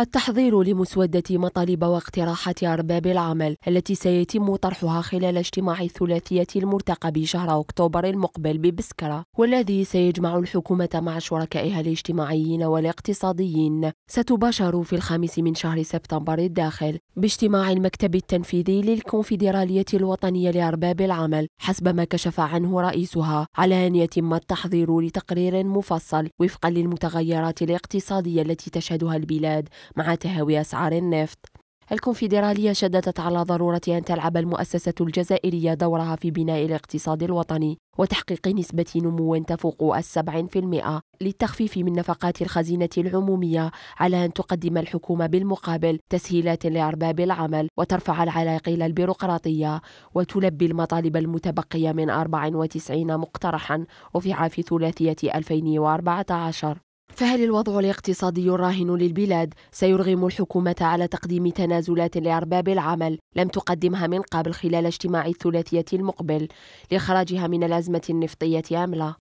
التحضير لمسودة مطالب واقتراحات أرباب العمل التي سيتم طرحها خلال اجتماع الثلاثية المرتقب شهر أكتوبر المقبل ببسكرة والذي سيجمع الحكومة مع شركائها الاجتماعيين والاقتصاديين ستباشر في الخامس من شهر سبتمبر الداخل باجتماع المكتب التنفيذي للكونفدرالية الوطنية لأرباب العمل حسب ما كشف عنه رئيسها على أن يتم التحضير لتقرير مفصل وفقا للمتغيرات الاقتصادية التي تشهدها البلاد مع تهاوي أسعار النفط الكونفدرالية شددت على ضرورة أن تلعب المؤسسة الجزائرية دورها في بناء الاقتصاد الوطني وتحقيق نسبة نمو تفوق السبع في المئة للتخفيف من نفقات الخزينة العمومية على أن تقدم الحكومة بالمقابل تسهيلات لأرباب العمل وترفع العلاقيل البيروقراطية وتلبي المطالب المتبقية من 94 مقترحا وفي في ثلاثية 2014 فهل الوضع الاقتصادي الراهن للبلاد سيرغم الحكومة على تقديم تنازلات لأرباب العمل لم تقدمها من قبل خلال اجتماع الثلاثية المقبل لإخراجها من الأزمة النفطية أم لا؟